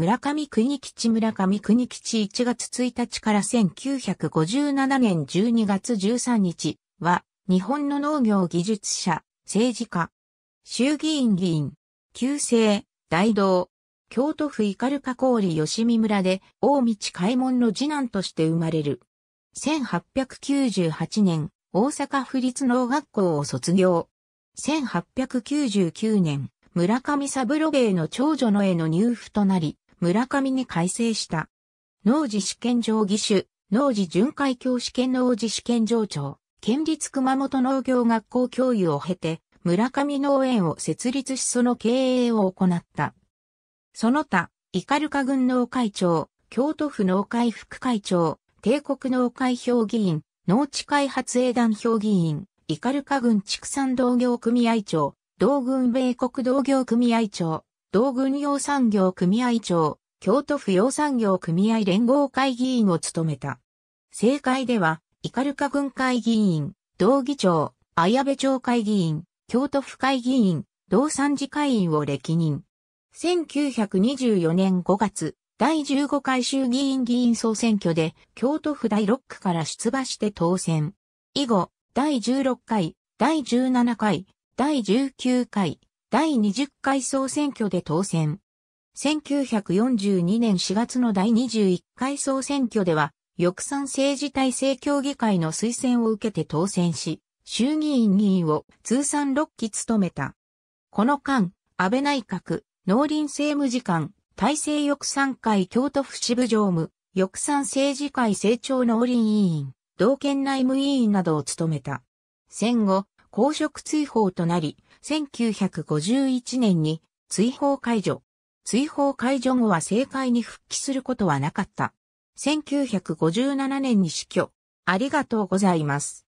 村上国吉村上国吉1月1日から1957年12月13日は日本の農業技術者、政治家、衆議院議員、旧姓、大道、京都府斑鳩郡吉見村で大道開門の次男として生まれる。1898年、大阪府立農学校を卒業。1899年、村上三郎芸の長女の絵の入府となり、村上に改正した。農事試験場義手、農事巡回教試験農事試験場長、県立熊本農業学校教諭を経て、村上農園を設立しその経営を行った。その他、イカルカ軍農会長、京都府農会副会長、帝国農会評議員、農地開発営団評議員、イカルカ軍畜産同業組合長、同軍米国同業組合長、同軍用産業組合長、京都府用産業組合連合会議員を務めた。政界では、イカルカ軍会議員、同議長、綾部町会議員、京都府会議員、同参事会員を歴任。1924年5月、第15回衆議院議員総選挙で、京都府第6区から出馬して当選。以後、第16回、第17回、第19回、第20回総選挙で当選。1942年4月の第21回総選挙では、翼賛政治体制協議会の推薦を受けて当選し、衆議院議員を通算6期務めた。この間、安倍内閣、農林政務次官、大制翼賛会京都府支部常務、翼賛政治会政調農林委員、道県内務委員などを務めた。戦後、公職追放となり、1951年に追放解除。追放解除後は政界に復帰することはなかった。1957年に死去。ありがとうございます。